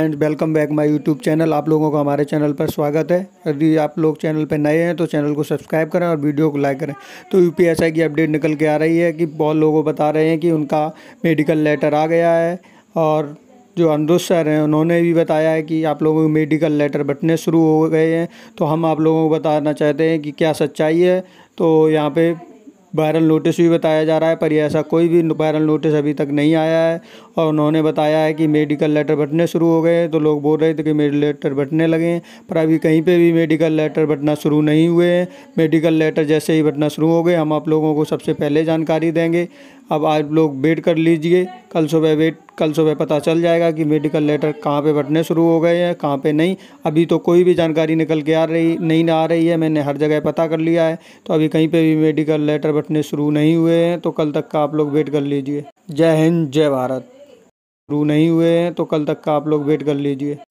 and welcome back my YouTube channel आप लोगों का हमारे चैनल पर स्वागत है यदि आप लोग चैनल पर नए हैं तो चैनल को सब्सक्राइब करें और वीडियो को लाइक करें तो यू की अपडेट निकल के आ रही है कि बहुत लोगों बता रहे हैं कि उनका मेडिकल लेटर आ गया है और जो अनुरुद्ध सर हैं उन्होंने भी बताया है कि आप लोगों को मेडिकल लेटर बटने शुरू हो गए हैं तो हम आप लोगों को बताना चाहते हैं कि क्या सच्चाई है तो यहाँ पर वायरल नोटिस भी बताया जा रहा है पर यह ऐसा कोई भी वायरल नोटिस अभी तक नहीं आया है और उन्होंने बताया है कि मेडिकल लेटर बटने शुरू हो गए तो लोग बोल रहे थे कि मेडिकल लेटर बटने लगे हैं पर अभी कहीं पर भी मेडिकल लेटर बटना शुरू नहीं हुए हैं मेडिकल लेटर जैसे ही बटना शुरू हो गए हम आप लोगों को सबसे पहले जानकारी देंगे अब आप लोग वेट कर लीजिए कल सुबह वेट कल सुबह पता चल जाएगा कि मेडिकल लेटर कहाँ पे बटने शुरू हो गए हैं कहाँ पे नहीं अभी तो कोई भी जानकारी निकल के आ रही नहीं आ रही है मैंने हर जगह पता कर लिया है तो अभी कहीं पे भी मेडिकल लेटर बटने शुरू नहीं हुए हैं तो कल तक का आप लोग वेट कर लीजिए जय हिंद जय भारत शुरू नहीं हुए हैं तो कल तक का आप लोग वेट कर लीजिए